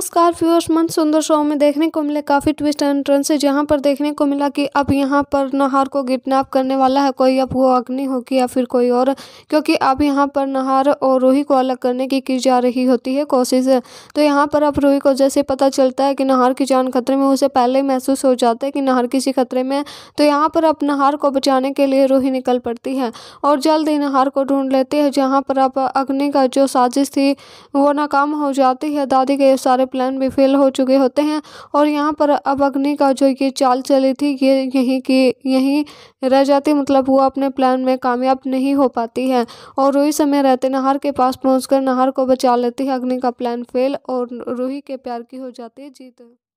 नमस्कार व्यूअर्स मन सुंदर शो में देखने को मिले काफ़ी ट्विस्ट एंड टर्न से जहाँ पर देखने को मिला कि अब यहाँ पर नहार को किडनैप करने वाला है कोई अब वो अग्नि होगी या फिर कोई और क्योंकि अब यहाँ पर नहार और रूही को अलग करने की की जा रही होती है कोशिश तो यहाँ पर अब रूही को जैसे पता चलता है कि नहार की जान खतरे में उसे पहले महसूस हो जाता है कि नहार किसी खतरे में तो यहाँ पर अब नहार को बचाने के लिए रूही निकल पड़ती है और जल्द ही नहार को ढूंढ लेती है जहाँ पर अब अग्नि का जो साजिश थी वो नाकाम हो जाती है दादी के सारे प्लान भी फेल हो चुके होते हैं और यहाँ पर अब अग्नि का जो ये चाल चली थी ये यहीं की यहीं रह जाती मतलब वो अपने प्लान में कामयाब नहीं हो पाती है और रूही समय रहते नहार के पास पहुँच नहार को बचा लेती है अग्नि का प्लान फेल और रूही के प्यार की हो जाती है जीत